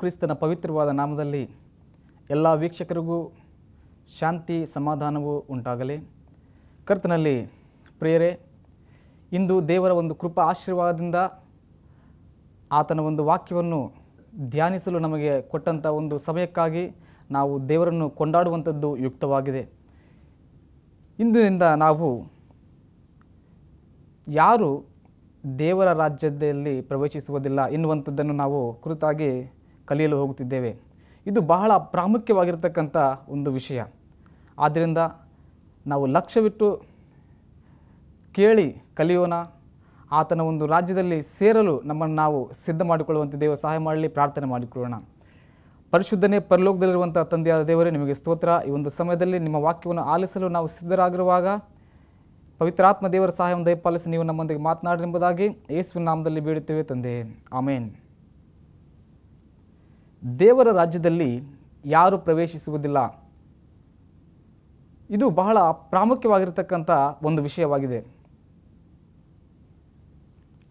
ಕ್ರಿಸ್ತನ ಪವಿತ್ರವಾದ ನಾಮದಲ್ಲಿ ಎಲ್ಲ ವೀಕ್ಷಕರಿಗೂ ಶಾಂತಿ ಸಮಾಧಾನವೂ ಉಂಟಾಗಲಿ ಕರ್ತನಲ್ಲಿ ಪ್ರೇರೆ ಇಂದು ದೇವರ ಒಂದು ಕೃಪಾ ಆಶೀರ್ವಾದದಿಂದ ಆತನ ಒಂದು ವಾಕ್ಯವನ್ನು ಧ್ಯಾನಿಸಲು ನಮಗೆ ಕೊಟ್ಟಂಥ ಒಂದು ಸಮಯಕ್ಕಾಗಿ ನಾವು ದೇವರನ್ನು ಕೊಂಡಾಡುವಂಥದ್ದು ಯುಕ್ತವಾಗಿದೆ ಇಂದಿನಿಂದ ನಾವು ಯಾರು ದೇವರ ರಾಜ್ಯದಲ್ಲಿ ಪ್ರವೇಶಿಸುವುದಿಲ್ಲ ಎನ್ನುವಂಥದ್ದನ್ನು ನಾವು ಕುರಿತಾಗಿ ಕಲಿಯಲು ಹೋಗುತ್ತಿದ್ದೇವೆ ಇದು ಬಹಳ ಪ್ರಾಮುಖ್ಯವಾಗಿರತಕ್ಕಂಥ ಒಂದು ವಿಷಯ ಆದ್ದರಿಂದ ನಾವು ಲಕ್ಷ್ಯವಿಟ್ಟು ಕೇಳಿ ಕಲಿಯೋಣ ಆತನ ಒಂದು ರಾಜ್ಯದಲ್ಲಿ ಸೇರಲು ನಮ್ಮನ್ನು ನಾವು ಸಿದ್ಧ ಮಾಡಿಕೊಳ್ಳುವಂತೆ ದೇವ ಸಹಾಯ ಮಾಡಲಿ ಪ್ರಾರ್ಥನೆ ಮಾಡಿಕೊಳ್ಳೋಣ ಪರಿಶುದ್ಧನೇ ಪರಲೋಕದಲ್ಲಿರುವಂಥ ತಂದೆಯಾದ ದೇವರೇ ನಿಮಗೆ ಸ್ತೋತ್ರ ಈ ಒಂದು ಸಮಯದಲ್ಲಿ ನಿಮ್ಮ ವಾಕ್ಯವನ್ನು ಆಲಿಸಲು ನಾವು ಸಿದ್ಧರಾಗಿರುವಾಗ ಪವಿತ್ರಾತ್ಮ ದೇವರ ಸಹಾಯವನ್ನು ದಯಪಾಲಿಸಿ ನೀವು ನಮ್ಮೊಂದಿಗೆ ಮಾತನಾಡಿರೆಂಬುದಾಗಿ ಯೇಸುವಿನ ನಾಮದಲ್ಲಿ ಬೀಳುತ್ತೇವೆ ತಂದೆ ಆಮೇನ್ ದೇವರ ರಾಜ್ಯದಲ್ಲಿ ಯಾರು ಪ್ರವೇಶಿಸುವುದಿಲ್ಲ ಇದು ಬಹಳ ಪ್ರಾಮುಖ್ಯವಾಗಿರತಕ್ಕಂಥ ಒಂದು ವಿಷಯವಾಗಿದೆ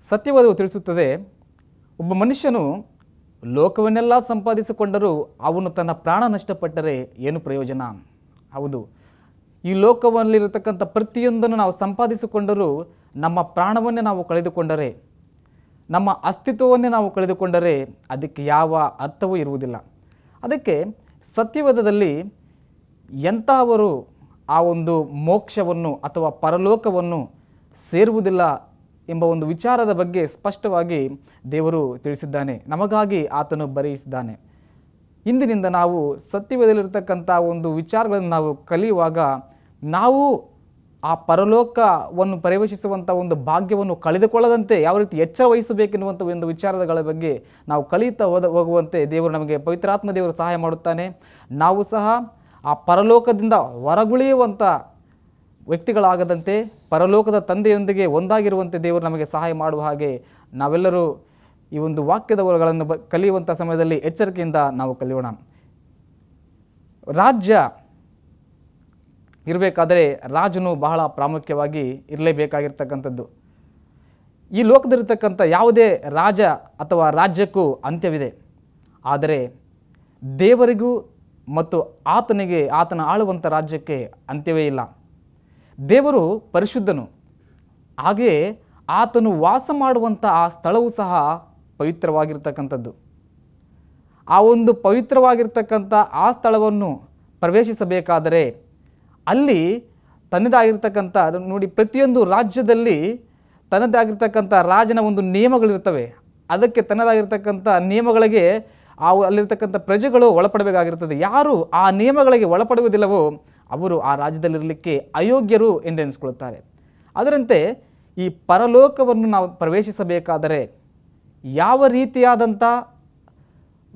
ಸತ್ಯವಾದವು ತಿಳಿಸುತ್ತದೆ ಒಬ್ಬ ಮನುಷ್ಯನು ಲೋಕವನ್ನೆಲ್ಲ ಸಂಪಾದಿಸಿಕೊಂಡರೂ ಅವನು ತನ್ನ ಪ್ರಾಣ ನಷ್ಟಪಟ್ಟರೆ ಏನು ಪ್ರಯೋಜನ ಹೌದು ಈ ಲೋಕವಲ್ಲಿರತಕ್ಕಂಥ ಪ್ರತಿಯೊಂದನ್ನು ನಾವು ಸಂಪಾದಿಸಿಕೊಂಡರೂ ನಮ್ಮ ಪ್ರಾಣವನ್ನೇ ನಾವು ಕಳೆದುಕೊಂಡರೆ ನಮ್ಮ ಅಸ್ತಿತ್ವವನ್ನೇ ನಾವು ಕಳೆದುಕೊಂಡರೆ ಅದಕ್ಕೆ ಯಾವ ಅರ್ಥವೂ ಇರುವುದಿಲ್ಲ ಅದಕ್ಕೆ ಸತ್ಯವೇಧದಲ್ಲಿ ಎಂಥವರು ಆ ಒಂದು ಮೋಕ್ಷವನ್ನು ಅಥವಾ ಪರಲೋಕವನ್ನು ಸೇರುವುದಿಲ್ಲ ಎಂಬ ಒಂದು ವಿಚಾರದ ಬಗ್ಗೆ ಸ್ಪಷ್ಟವಾಗಿ ದೇವರು ತಿಳಿಸಿದ್ದಾನೆ ನಮಗಾಗಿ ಆತನು ಬರೆಯಿಸಿದ್ದಾನೆ ಇಂದಿನಿಂದ ನಾವು ಸತ್ಯವೇಧದಲ್ಲಿರತಕ್ಕಂಥ ಒಂದು ವಿಚಾರಗಳನ್ನು ನಾವು ಕಲಿಯುವಾಗ ನಾವು ಆ ಪರಲೋಕವನ್ನು ಪರಿವೇಶಿಸುವಂಥ ಒಂದು ಭಾಗ್ಯವನ್ನು ಕಳೆದುಕೊಳ್ಳದಂತೆ ಯಾವ ರೀತಿ ಎಚ್ಚರ ವಹಿಸಬೇಕೆನ್ನುವಂಥ ಒಂದು ವಿಚಾರಗಳ ಬಗ್ಗೆ ನಾವು ಕಲಿತಾ ಹೋದ ಹೋಗುವಂತೆ ದೇವರು ನಮಗೆ ಪವಿತ್ರಾತ್ಮ ದೇವರು ಸಹಾಯ ಮಾಡುತ್ತಾನೆ ನಾವು ಸಹ ಆ ಪರಲೋಕದಿಂದ ಹೊರಗುಳಿಯುವಂಥ ವ್ಯಕ್ತಿಗಳಾಗದಂತೆ ಪರಲೋಕದ ತಂದೆಯೊಂದಿಗೆ ಒಂದಾಗಿರುವಂತೆ ದೇವರು ನಮಗೆ ಸಹಾಯ ಮಾಡುವ ಹಾಗೆ ನಾವೆಲ್ಲರೂ ಈ ಒಂದು ವಾಕ್ಯದವರುಗಳನ್ನು ಬ ಕಲಿಯುವಂಥ ಸಮಯದಲ್ಲಿ ಎಚ್ಚರಿಕೆಯಿಂದ ನಾವು ಕಲಿಯೋಣ ರಾಜ್ಯ ಇರಬೇಕಾದರೆ ರಾಜನು ಬಹಳ ಪ್ರಾಮುಖ್ಯವಾಗಿ ಇರಲೇಬೇಕಾಗಿರ್ತಕ್ಕಂಥದ್ದು ಈ ಲೋಕದಲ್ಲಿರ್ತಕ್ಕಂಥ ಯಾವುದೇ ರಾಜ ಅಥವಾ ರಾಜ್ಯಕ್ಕೂ ಅಂತ್ಯವಿದೆ ಆದರೆ ದೇವರಿಗೂ ಮತ್ತು ಆತನಿಗೆ ಆತನ ಆಳುವಂಥ ರಾಜ್ಯಕ್ಕೆ ಅಂತ್ಯವೇ ಇಲ್ಲ ದೇವರು ಪರಿಶುದ್ಧನು ಹಾಗೆಯೇ ಆತನು ವಾಸ ಮಾಡುವಂಥ ಆ ಸ್ಥಳವೂ ಸಹ ಪವಿತ್ರವಾಗಿರ್ತಕ್ಕಂಥದ್ದು ಆ ಒಂದು ಪವಿತ್ರವಾಗಿರ್ತಕ್ಕಂಥ ಆ ಸ್ಥಳವನ್ನು ಪ್ರವೇಶಿಸಬೇಕಾದರೆ ಅಲ್ಲಿ ತನ್ನದಾಗಿರ್ತಕ್ಕಂಥ ಅದನ್ನು ನೋಡಿ ಪ್ರತಿಯೊಂದು ರಾಜ್ಯದಲ್ಲಿ ತನ್ನದಾಗಿರ್ತಕ್ಕಂಥ ರಾಜನ ಒಂದು ನಿಯಮಗಳಿರ್ತವೆ ಅದಕ್ಕೆ ತನ್ನದಾಗಿರ್ತಕ್ಕಂಥ ನಿಯಮಗಳಿಗೆ ಆ ಅಲ್ಲಿರ್ತಕ್ಕಂಥ ಪ್ರಜೆಗಳು ಒಳಪಡಬೇಕಾಗಿರ್ತದೆ ಯಾರು ಆ ನಿಯಮಗಳಿಗೆ ಒಳಪಡುವುದಿಲ್ಲವೋ ಅವರು ಆ ರಾಜ್ಯದಲ್ಲಿರಲಿಕ್ಕೆ ಅಯೋಗ್ಯರು ಎಂದೆನಿಸ್ಕೊಳ್ತಾರೆ ಅದರಂತೆ ಈ ಪರಲೋಕವನ್ನು ನಾವು ಪ್ರವೇಶಿಸಬೇಕಾದರೆ ಯಾವ ರೀತಿಯಾದಂಥ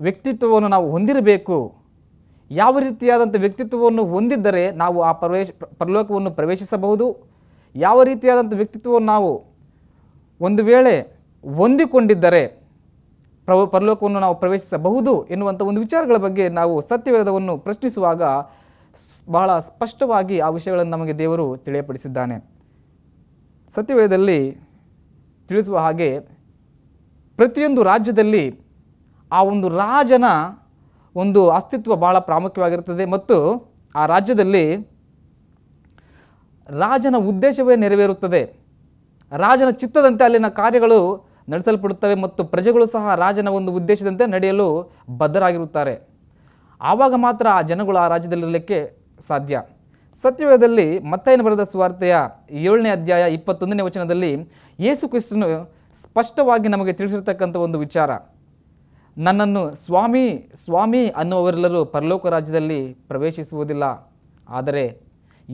ವ್ಯಕ್ತಿತ್ವವನ್ನು ನಾವು ಹೊಂದಿರಬೇಕು ಯಾವ ರೀತಿಯಾದಂಥ ವ್ಯಕ್ತಿತ್ವವನ್ನು ಹೊಂದಿದ್ದರೆ ನಾವು ಆ ಪ್ರವೇಶ ಪರಲೋಕವನ್ನು ಪ್ರವೇಶಿಸಬಹುದು ಯಾವ ರೀತಿಯಾದಂಥ ವ್ಯಕ್ತಿತ್ವವನ್ನು ನಾವು ಒಂದು ವೇಳೆ ಹೊಂದಿಕೊಂಡಿದ್ದರೆ ಪ್ರವ ಪರಲೋಕವನ್ನು ನಾವು ಪ್ರವೇಶಿಸಬಹುದು ಎನ್ನುವಂಥ ಒಂದು ವಿಚಾರಗಳ ಬಗ್ಗೆ ನಾವು ಸತ್ಯವೇದವನ್ನು ಪ್ರಶ್ನಿಸುವಾಗ ಬಹಳ ಸ್ಪಷ್ಟವಾಗಿ ಆ ವಿಷಯಗಳನ್ನು ನಮಗೆ ದೇವರು ತಿಳಿಯಪಡಿಸಿದ್ದಾನೆ ಸತ್ಯವೇದದಲ್ಲಿ ತಿಳಿಸುವ ಹಾಗೆ ಪ್ರತಿಯೊಂದು ರಾಜ್ಯದಲ್ಲಿ ಆ ಒಂದು ರಾಜನ ಒಂದು ಅಸ್ತಿತ್ವ ಭಾಳ ಪ್ರಾಮುಖ್ಯವಾಗಿರುತ್ತದೆ ಮತ್ತು ಆ ರಾಜ್ಯದಲ್ಲಿ ರಾಜನ ಉದ್ದೇಶವೇ ನೆರವೇರುತ್ತದೆ ರಾಜನ ಚಿತ್ತದಂತೆ ಅಲ್ಲಿನ ಕಾರ್ಯಗಳು ನಡೆಸಲ್ಪಡುತ್ತವೆ ಮತ್ತು ಪ್ರಜೆಗಳು ಸಹ ರಾಜನ ಒಂದು ಉದ್ದೇಶದಂತೆ ನಡೆಯಲು ಬದ್ಧರಾಗಿರುತ್ತಾರೆ ಆವಾಗ ಮಾತ್ರ ಆ ಜನಗಳು ಆ ರಾಜ್ಯದಲ್ಲಿರಲಿಕ್ಕೆ ಸಾಧ್ಯ ಸತ್ಯವೇದದಲ್ಲಿ ಮತ್ತಾಯನ ಬರೆದ ಸುವಾರ್ತೆಯ ಏಳನೇ ಅಧ್ಯಾಯ ಇಪ್ಪತ್ತೊಂದನೇ ವಚನದಲ್ಲಿ ಯೇಸು ಕ್ರಿಸ್ತನು ಸ್ಪಷ್ಟವಾಗಿ ನಮಗೆ ತಿಳಿಸಿರ್ತಕ್ಕಂಥ ಒಂದು ವಿಚಾರ ನನ್ನನ್ನು ಸ್ವಾಮಿ ಸ್ವಾಮಿ ಅನ್ನುವರೆಲ್ಲರೂ ಪರಲೋಕ ರಾಜ್ಯದಲ್ಲಿ ಪ್ರವೇಶಿಸುವುದಿಲ್ಲ ಆದರೆ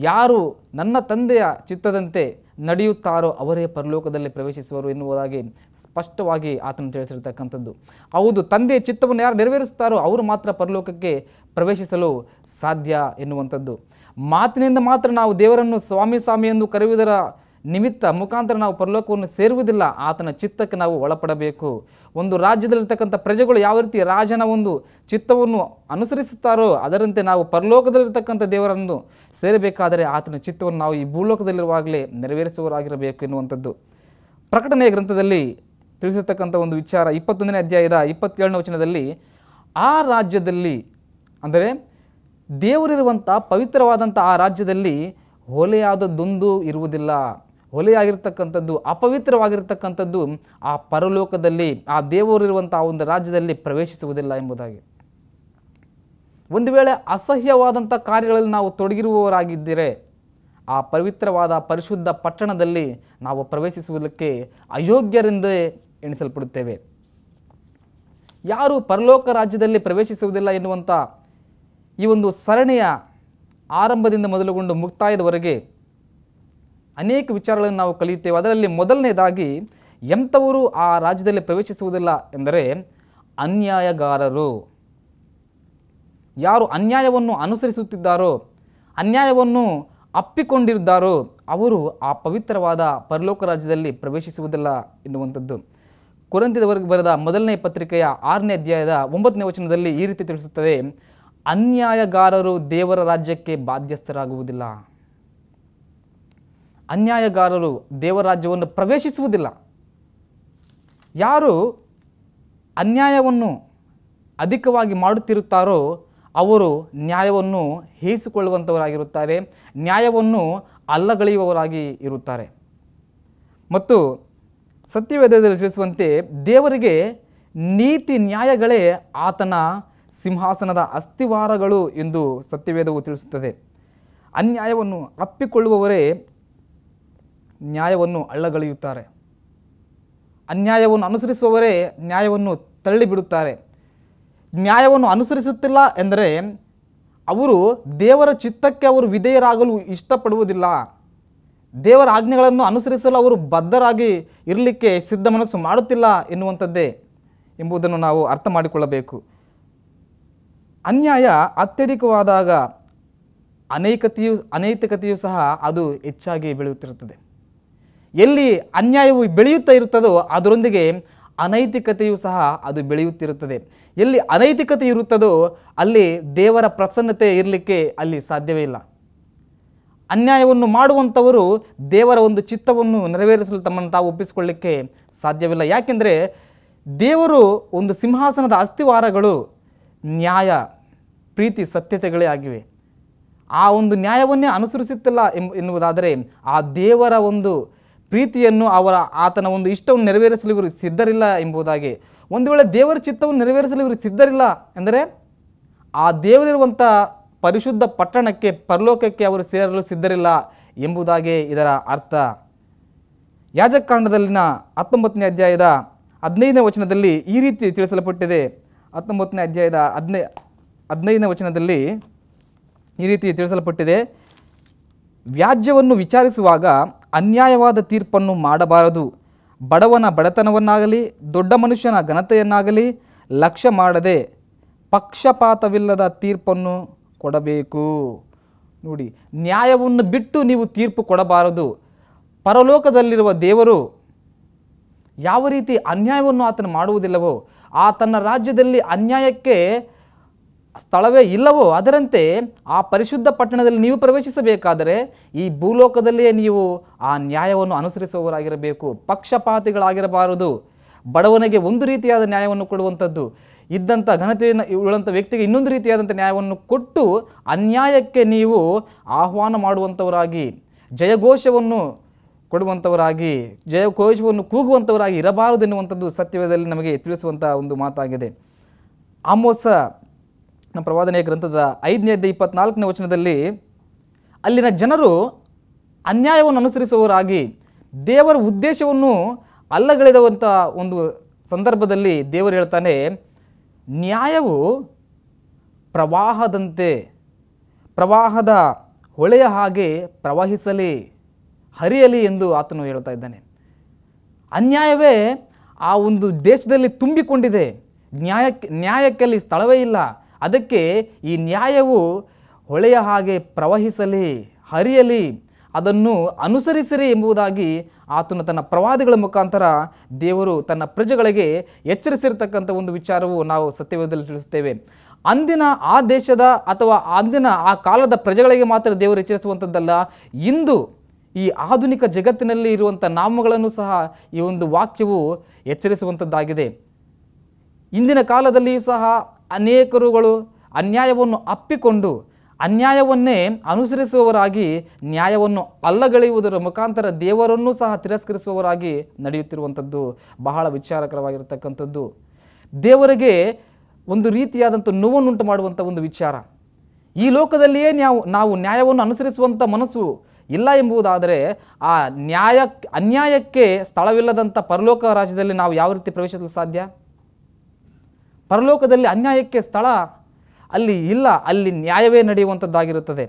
ಯಾರು ನನ್ನ ತಂದೆಯ ಚಿತ್ತದಂತೆ ನಡೆಯುತ್ತಾರೋ ಅವರೇ ಪರಲೋಕದಲ್ಲಿ ಪ್ರವೇಶಿಸುವರು ಎನ್ನುವುದಾಗಿ ಸ್ಪಷ್ಟವಾಗಿ ಆತನು ತಿಳಿಸಿರ್ತಕ್ಕಂಥದ್ದು ಹೌದು ತಂದೆಯ ಚಿತ್ತವನ್ನು ಯಾರು ನೆರವೇರಿಸುತ್ತಾರೋ ಅವರು ಮಾತ್ರ ಪರಲೋಕಕ್ಕೆ ಪ್ರವೇಶಿಸಲು ಸಾಧ್ಯ ಎನ್ನುವಂಥದ್ದು ಮಾತಿನಿಂದ ಮಾತ್ರ ನಾವು ದೇವರನ್ನು ಸ್ವಾಮಿ ಸ್ವಾಮಿ ಎಂದು ಕರೆಯುವುದರ ನಿಮಿತ್ತ ಮುಖಾಂತರ ನಾವು ಪರಲೋಕವನ್ನು ಸೇರುವುದಿಲ್ಲ ಆತನ ಚಿತ್ತಕ್ಕೆ ನಾವು ಒಳಪಡಬೇಕು ಒಂದು ರಾಜ್ಯದಲ್ಲಿರ್ತಕ್ಕಂಥ ಪ್ರಜೆಗಳು ಯಾವ ರೀತಿ ರಾಜನ ಒಂದು ಚಿತ್ತವನ್ನು ಅನುಸರಿಸುತ್ತಾರೋ ಅದರಂತೆ ನಾವು ಪರಲೋಕದಲ್ಲಿರ್ತಕ್ಕಂಥ ದೇವರನ್ನು ಸೇರಬೇಕಾದರೆ ಆತನ ಚಿತ್ತವನ್ನು ನಾವು ಈ ಭೂಲೋಕದಲ್ಲಿರುವಾಗಲೇ ನೆರವೇರಿಸುವವರಾಗಿರಬೇಕು ಎನ್ನುವಂಥದ್ದು ಪ್ರಕಟಣೆಯ ಗ್ರಂಥದಲ್ಲಿ ತಿಳಿಸಿರ್ತಕ್ಕಂಥ ಒಂದು ವಿಚಾರ ಇಪ್ಪತ್ತೊಂದನೇ ಅಧ್ಯಾಯದ ಇಪ್ಪತ್ತೇಳನೇ ವಚನದಲ್ಲಿ ಆ ರಾಜ್ಯದಲ್ಲಿ ಅಂದರೆ ದೇವರಿರುವಂಥ ಪವಿತ್ರವಾದಂಥ ಆ ರಾಜ್ಯದಲ್ಲಿ ಹೊಲೆಯಾದದ್ದೊಂದು ಇರುವುದಿಲ್ಲ ಒಲೆಯಾಗಿರ್ತಕ್ಕಂಥದ್ದು ಅಪವಿತ್ರವಾಗಿರ್ತಕ್ಕಂಥದ್ದು ಆ ಪರಲೋಕದಲ್ಲಿ ಆ ದೇವರಿರುವಂಥ ಒಂದು ರಾಜ್ಯದಲ್ಲಿ ಪ್ರವೇಶಿಸುವುದಿಲ್ಲ ಎಂಬುದಾಗಿ ಒಂದು ವೇಳೆ ಅಸಹ್ಯವಾದಂಥ ಕಾರ್ಯಗಳಲ್ಲಿ ನಾವು ತೊಡಗಿರುವವರಾಗಿದ್ದರೆ ಆ ಪವಿತ್ರವಾದ ಪರಿಶುದ್ಧ ಪಟ್ಟಣದಲ್ಲಿ ನಾವು ಪ್ರವೇಶಿಸುವುದಕ್ಕೆ ಅಯೋಗ್ಯರೆಂದೇ ಎಣಿಸಲ್ಪಡುತ್ತೇವೆ ಯಾರು ಪರಲೋಕ ರಾಜ್ಯದಲ್ಲಿ ಪ್ರವೇಶಿಸುವುದಿಲ್ಲ ಎನ್ನುವಂಥ ಈ ಒಂದು ಸರಣಿಯ ಆರಂಭದಿಂದ ಮೊದಲುಗೊಂಡು ಮುಕ್ತಾಯದವರೆಗೆ ಅನೇಕ ವಿಚಾರಗಳನ್ನು ನಾವು ಕಲಿಯುತ್ತೇವೆ ಅದರಲ್ಲಿ ಮೊದಲನೇದಾಗಿ ಎಂಥವರು ಆ ರಾಜ್ಯದಲ್ಲಿ ಪ್ರವೇಶಿಸುವುದಿಲ್ಲ ಎಂದರೆ ಅನ್ಯಾಯಗಾರರು ಯಾರು ಅನ್ಯಾಯವನ್ನು ಅನುಸರಿಸುತ್ತಿದ್ದಾರೋ ಅನ್ಯಾಯವನ್ನು ಅಪ್ಪಿಕೊಂಡಿದ್ದಾರೋ ಅವರು ಆ ಪವಿತ್ರವಾದ ಪರಲೋಕ ರಾಜ್ಯದಲ್ಲಿ ಪ್ರವೇಶಿಸುವುದಿಲ್ಲ ಎನ್ನುವಂಥದ್ದು ಕುರಂತಿದವರೆಗೆ ಬರೆದ ಮೊದಲನೇ ಪತ್ರಿಕೆಯ ಆರನೇ ಅಧ್ಯಾಯದ ಒಂಬತ್ತನೇ ವಚನದಲ್ಲಿ ಈ ರೀತಿ ತಿಳಿಸುತ್ತದೆ ಅನ್ಯಾಯಗಾರರು ದೇವರ ರಾಜ್ಯಕ್ಕೆ ಬಾಧ್ಯಸ್ಥರಾಗುವುದಿಲ್ಲ ಅನ್ಯಾಯಗಾರರು ದೇವರಾಜ್ಯವನ್ನು ಪ್ರವೇಶಿಸುವುದಿಲ್ಲ ಯಾರು ಅನ್ಯಾಯವನ್ನು ಅಧಿಕವಾಗಿ ಮಾಡುತ್ತಿರುತ್ತಾರೋ ಅವರು ನ್ಯಾಯವನ್ನು ಹೇಯಿಸಿಕೊಳ್ಳುವಂಥವರಾಗಿರುತ್ತಾರೆ ನ್ಯಾಯವನ್ನು ಅಲ್ಲಗಳೆಯುವವರಾಗಿ ಇರುತ್ತಾರೆ ಮತ್ತು ಸತ್ಯವೇದದಲ್ಲಿ ತಿಳಿಸುವಂತೆ ದೇವರಿಗೆ ನೀತಿ ನ್ಯಾಯಗಳೇ ಆತನ ಸಿಂಹಾಸನದ ಅಸ್ಥಿವಾರಗಳು ಎಂದು ಸತ್ಯವೇದವು ತಿಳಿಸುತ್ತದೆ ಅನ್ಯಾಯವನ್ನು ಅಪ್ಪಿಕೊಳ್ಳುವವರೇ ನ್ಯಾಯವನ್ನು ಅಳ್ಳಗಳೆಯುತ್ತಾರೆ ಅನ್ಯಾಯವನ್ನು ಅನುಸರಿಸುವವರೇ ನ್ಯಾಯವನ್ನು ತಳ್ಳಿಬಿಡುತ್ತಾರೆ ನ್ಯಾಯವನ್ನು ಅನುಸರಿಸುತ್ತಿಲ್ಲ ಎಂದರೆ ಅವರು ದೇವರ ಚಿತ್ತಕ್ಕೆ ಅವರು ವಿಧೇಯರಾಗಲು ಇಷ್ಟಪಡುವುದಿಲ್ಲ ದೇವರ ಆಜ್ಞೆಗಳನ್ನು ಅನುಸರಿಸಲು ಅವರು ಬದ್ಧರಾಗಿ ಇರಲಿಕ್ಕೆ ಸಿದ್ಧ ಮನಸ್ಸು ಮಾಡುತ್ತಿಲ್ಲ ಎನ್ನುವಂಥದ್ದೇ ಎಂಬುದನ್ನು ನಾವು ಅರ್ಥ ಮಾಡಿಕೊಳ್ಳಬೇಕು ಅನ್ಯಾಯ ಅತ್ಯಧಿಕವಾದಾಗ ಅನೇಕತೆಯು ಅನೈತಿಕತೆಯು ಸಹ ಅದು ಹೆಚ್ಚಾಗಿ ಬೆಳೆಯುತ್ತಿರುತ್ತದೆ ಎಲ್ಲಿ ಅನ್ಯಾಯವು ಬೆಳೆಯುತ್ತಾ ಇರುತ್ತದೋ ಅದರೊಂದಿಗೆ ಅನೈತಿಕತೆಯು ಸಹ ಅದು ಬೆಳೆಯುತ್ತಿರುತ್ತದೆ ಎಲ್ಲಿ ಅನೈತಿಕತೆ ಇರುತ್ತದೋ ಅಲ್ಲಿ ದೇವರ ಪ್ರಸನ್ನತೆ ಇರಲಿಕ್ಕೆ ಅಲ್ಲಿ ಸಾಧ್ಯವೇ ಇಲ್ಲ ಅನ್ಯಾಯವನ್ನು ಮಾಡುವಂಥವರು ದೇವರ ಒಂದು ಚಿತ್ತವನ್ನು ನೆರವೇರಿಸಲು ತಮ್ಮನ್ನು ತಾವು ಒಪ್ಪಿಸಿಕೊಳ್ಳಿಕ್ಕೆ ಸಾಧ್ಯವಿಲ್ಲ ಯಾಕೆಂದರೆ ದೇವರು ಒಂದು ಸಿಂಹಾಸನದ ಅಸ್ಥಿವಾರಗಳು ನ್ಯಾಯ ಪ್ರೀತಿ ಸತ್ಯತೆಗಳೇ ಆಗಿವೆ ಆ ಒಂದು ನ್ಯಾಯವನ್ನೇ ಅನುಸರಿಸುತ್ತಿಲ್ಲ ಎಂಬ ಎನ್ನುವುದಾದರೆ ಆ ದೇವರ ಒಂದು ಪ್ರೀತಿಯನ್ನು ಅವರ ಆತನ ಒಂದು ಇಷ್ಟವನ್ನು ನೆರವೇರಿಸಲು ಇವರು ಸಿದ್ಧರಿಲ್ಲ ಎಂಬುದಾಗಿ ಒಂದು ವೇಳೆ ದೇವರ ಚಿತ್ತವನ್ನು ನೆರವೇರಿಸಲು ಇವರು ಸಿದ್ಧರಿಲ್ಲ ಎಂದರೆ ಆ ದೇವರಿರುವಂಥ ಪರಿಶುದ್ಧ ಪಟ್ಟಣಕ್ಕೆ ಪರಲೋಕಕ್ಕೆ ಅವರು ಸೇರಲು ಸಿದ್ಧರಿಲ್ಲ ಎಂಬುದಾಗಿ ಇದರ ಅರ್ಥ ಯಾಜಕಾಂಡದಲ್ಲಿನ ಹತ್ತೊಂಬತ್ತನೇ ಅಧ್ಯಾಯದ ಹದಿನೈದನೇ ವಚನದಲ್ಲಿ ಈ ರೀತಿ ತಿಳಿಸಲ್ಪಟ್ಟಿದೆ ಹತ್ತೊಂಬತ್ತನೇ ಅಧ್ಯಾಯದ ಹದಿನೈ ಹದಿನೈದನೇ ವಚನದಲ್ಲಿ ಈ ರೀತಿ ತಿಳಿಸಲ್ಪಟ್ಟಿದೆ ವ್ಯಾಜ್ಯವನ್ನು ವಿಚಾರಿಸುವಾಗ ಅನ್ಯಾಯವಾದ ತೀರ್ಪನ್ನು ಮಾಡಬಾರದು ಬಡವನ ಬಡತನವನ್ನಾಗಲಿ ದೊಡ್ಡ ಮನುಷ್ಯನ ಘನತೆಯನ್ನಾಗಲಿ ಲಕ್ಷ್ಯ ಮಾಡದೆ ಪಕ್ಷಪಾತವಿಲ್ಲದ ತೀರ್ಪನ್ನು ಕೊಡಬೇಕು ನೋಡಿ ನ್ಯಾಯವನ್ನು ಬಿಟ್ಟು ನೀವು ತೀರ್ಪು ಕೊಡಬಾರದು ಪರಲೋಕದಲ್ಲಿರುವ ದೇವರು ಯಾವ ರೀತಿ ಅನ್ಯಾಯವನ್ನು ಆತನು ಮಾಡುವುದಿಲ್ಲವೋ ಆ ತನ್ನ ರಾಜ್ಯದಲ್ಲಿ ಅನ್ಯಾಯಕ್ಕೆ ಸ್ಥಳವೇ ಇಲ್ಲವೋ ಅದರಂತೆ ಆ ಪರಿಶುದ್ಧ ಪಟ್ಟಣದಲ್ಲಿ ನೀವು ಪ್ರವೇಶಿಸಬೇಕಾದರೆ ಈ ಭೂಲೋಕದಲ್ಲಿಯೇ ನೀವು ಆ ನ್ಯಾಯವನ್ನು ಅನುಸರಿಸುವವರಾಗಿರಬೇಕು ಪಕ್ಷಪಾತಿಗಳಾಗಿರಬಾರದು ಬಡವನಿಗೆ ಒಂದು ರೀತಿಯಾದ ನ್ಯಾಯವನ್ನು ಕೊಡುವಂಥದ್ದು ಇದ್ದಂಥ ಘನತೆಯನ್ನು ಉಳ್ಳಂಥ ವ್ಯಕ್ತಿಗೆ ಇನ್ನೊಂದು ರೀತಿಯಾದಂಥ ನ್ಯಾಯವನ್ನು ಕೊಟ್ಟು ಅನ್ಯಾಯಕ್ಕೆ ನೀವು ಆಹ್ವಾನ ಮಾಡುವಂಥವರಾಗಿ ಜಯಘೋಷವನ್ನು ಕೊಡುವಂಥವರಾಗಿ ಜಯಘೋಷವನ್ನು ಕೂಗುವಂಥವರಾಗಿ ಇರಬಾರದು ಎನ್ನುವಂಥದ್ದು ಸತ್ಯವೇದದಲ್ಲಿ ನಮಗೆ ತಿಳಿಸುವಂಥ ಒಂದು ಮಾತಾಗಿದೆ ಆಮೋಸ ನಮ್ಮ ಪ್ರವಾದನೆಯ ಗ್ರಂಥದ ಐದನೇದ ಇಪ್ಪತ್ನಾಲ್ಕನೇ ವಚನದಲ್ಲಿ ಅಲ್ಲಿನ ಜನರು ಅನ್ಯಾಯವನ್ನು ಅನುಸರಿಸುವವರಾಗಿ ದೇವರ ಉದ್ದೇಶವನ್ನು ಅಲ್ಲಗಳೆದವಂಥ ಒಂದು ಸಂದರ್ಭದಲ್ಲಿ ದೇವರು ಹೇಳ್ತಾನೆ ನ್ಯಾಯವು ಪ್ರವಾಹದಂತೆ ಪ್ರವಾಹದ ಹೊಳೆಯ ಹಾಗೆ ಪ್ರವಹಿಸಲಿ ಹರಿಯಲಿ ಎಂದು ಆತನು ಹೇಳ್ತಾ ಇದ್ದಾನೆ ಅನ್ಯಾಯವೇ ಆ ಒಂದು ದೇಶದಲ್ಲಿ ತುಂಬಿಕೊಂಡಿದೆ ನ್ಯಾಯಕ್ಕೆ ನ್ಯಾಯಕ್ಕೆ ಅಲ್ಲಿ ಸ್ಥಳವೇ ಇಲ್ಲ ಅದಕ್ಕೆ ಈ ನ್ಯಾಯವು ಹೊಳೆಯ ಹಾಗೆ ಪ್ರವಹಿಸಲಿ ಹರಿಯಲಿ ಅದನ್ನು ಅನುಸರಿಸಿರಿ ಎಂಬುದಾಗಿ ಆತನು ತನ್ನ ಪ್ರವಾದಿಗಳ ಮುಖಾಂತರ ದೇವರು ತನ್ನ ಪ್ರಜೆಗಳಿಗೆ ಎಚ್ಚರಿಸಿರ್ತಕ್ಕಂಥ ಒಂದು ವಿಚಾರವು ನಾವು ಸತ್ಯವೇಧದಲ್ಲಿ ತಿಳಿಸುತ್ತೇವೆ ಅಂದಿನ ಆ ದೇಶದ ಅಥವಾ ಅಂದಿನ ಆ ಕಾಲದ ಪ್ರಜೆಗಳಿಗೆ ಮಾತ್ರ ದೇವರು ಎಚ್ಚರಿಸುವಂಥದ್ದಲ್ಲ ಇಂದು ಈ ಆಧುನಿಕ ಜಗತ್ತಿನಲ್ಲಿ ಇರುವಂಥ ನಾಮಗಳನ್ನು ಸಹ ಈ ಒಂದು ವಾಕ್ಯವು ಎಚ್ಚರಿಸುವಂಥದ್ದಾಗಿದೆ ಇಂದಿನ ಕಾಲದಲ್ಲಿಯೂ ಸಹ ಅನೇಕರುಗಳು ಅನ್ಯಾಯವನ್ನು ಅಪ್ಪಿಕೊಂಡು ಅನ್ಯಾಯವನ್ನೇ ಅನುಸರಿಸುವವರಾಗಿ ನ್ಯಾಯವನ್ನು ಅಲ್ಲಗಳೆಯುವುದರ ಮುಖಾಂತರ ದೇವರನ್ನೂ ಸಹ ತಿರಸ್ಕರಿಸುವವರಾಗಿ ನಡೆಯುತ್ತಿರುವಂಥದ್ದು ಬಹಳ ವಿಚಾರಕರವಾಗಿರತಕ್ಕಂಥದ್ದು ದೇವರಿಗೆ ಒಂದು ರೀತಿಯಾದಂಥ ನೋವನ್ನುಂಟು ಮಾಡುವಂಥ ಒಂದು ವಿಚಾರ ಈ ಲೋಕದಲ್ಲಿಯೇ ನಾವು ನಾವು ನ್ಯಾಯವನ್ನು ಅನುಸರಿಸುವಂಥ ಮನಸ್ಸು ಇಲ್ಲ ಎಂಬುದಾದರೆ ಆ ನ್ಯಾಯ ಅನ್ಯಾಯಕ್ಕೆ ಸ್ಥಳವಿಲ್ಲದಂಥ ಪರಲೋಕ ರಾಜ್ಯದಲ್ಲಿ ನಾವು ಯಾವ ರೀತಿ ಪ್ರವೇಶಿಸಲು ಸಾಧ್ಯ ಪರಲೋಕದಲ್ಲಿ ಅನ್ಯಾಯಕ್ಕೆ ಸ್ಥಳ ಅಲ್ಲಿ ಇಲ್ಲ ಅಲ್ಲಿ ನ್ಯಾಯವೇ ನಡೆಯುವಂಥದ್ದಾಗಿರುತ್ತದೆ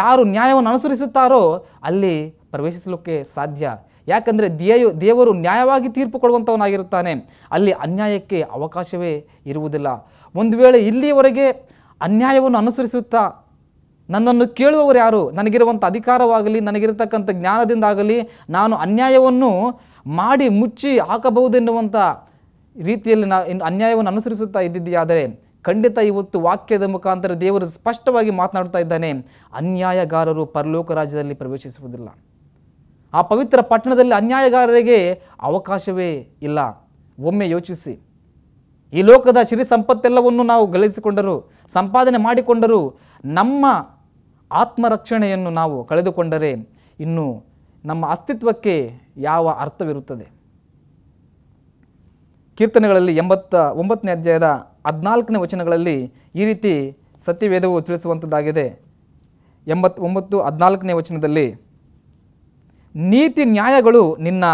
ಯಾರು ನ್ಯಾಯವನ್ನು ಅನುಸರಿಸುತ್ತಾರೋ ಅಲ್ಲಿ ಪ್ರವೇಶಿಸಲಿಕ್ಕೆ ಸಾಧ್ಯ ಯಾಕಂದರೆ ದೇಯ ದೇವರು ನ್ಯಾಯವಾಗಿ ತೀರ್ಪು ಕೊಡುವಂಥವನಾಗಿರುತ್ತಾನೆ ಅಲ್ಲಿ ಅನ್ಯಾಯಕ್ಕೆ ಅವಕಾಶವೇ ಇರುವುದಿಲ್ಲ ಒಂದು ವೇಳೆ ಇಲ್ಲಿಯವರೆಗೆ ಅನ್ಯಾಯವನ್ನು ಅನುಸರಿಸುತ್ತಾ ನನ್ನನ್ನು ಕೇಳುವವರು ಯಾರು ನನಗಿರುವಂಥ ಅಧಿಕಾರವಾಗಲಿ ನನಗಿರತಕ್ಕಂಥ ಜ್ಞಾನದಿಂದಾಗಲಿ ನಾನು ಅನ್ಯಾಯವನ್ನು ಮಾಡಿ ಮುಚ್ಚಿ ಹಾಕಬಹುದೆನ್ನುವಂಥ ರೀತಿಯಲ್ಲಿ ನಾವು ಇನ್ನು ಅನ್ಯಾಯವನ್ನು ಅನುಸರಿಸುತ್ತಾ ಇದ್ದಿದೆಯಾದರೆ ಖಂಡಿತ ಇವತ್ತು ವಾಕ್ಯದ ಮುಖಾಂತರ ದೇವರು ಸ್ಪಷ್ಟವಾಗಿ ಮಾತನಾಡ್ತಾ ಇದ್ದಾನೆ ಅನ್ಯಾಯಗಾರರು ಪರಲೋಕ ರಾಜ್ಯದಲ್ಲಿ ಪ್ರವೇಶಿಸುವುದಿಲ್ಲ ಆ ಪವಿತ್ರ ಪಟ್ಟಣದಲ್ಲಿ ಅನ್ಯಾಯಗಾರರಿಗೆ ಅವಕಾಶವೇ ಇಲ್ಲ ಒಮ್ಮೆ ಯೋಚಿಸಿ ಈ ಲೋಕದ ಸಿರಿ ಸಂಪತ್ತೆಲ್ಲವನ್ನು ನಾವು ಗಳಿಸಿಕೊಂಡರು ಸಂಪಾದನೆ ಮಾಡಿಕೊಂಡರೂ ನಮ್ಮ ಆತ್ಮರಕ್ಷಣೆಯನ್ನು ನಾವು ಕಳೆದುಕೊಂಡರೆ ಇನ್ನು ನಮ್ಮ ಅಸ್ತಿತ್ವಕ್ಕೆ ಯಾವ ಅರ್ಥವಿರುತ್ತದೆ ಕೀರ್ತನೆಗಳಲ್ಲಿ ಎಂಬತ್ತ ಒಂಬತ್ತನೇ ಅಧ್ಯಾಯದ ಹದಿನಾಲ್ಕನೇ ವಚನಗಳಲ್ಲಿ ಈ ರೀತಿ ಸತ್ಯವೇದವು ತಿಳಿಸುವಂಥದ್ದಾಗಿದೆ ಎಂಬತ್ ಒಂಬತ್ತು ಹದಿನಾಲ್ಕನೇ ವಚನದಲ್ಲಿ ನೀತಿ ನ್ಯಾಯಗಳು ನಿನ್ನ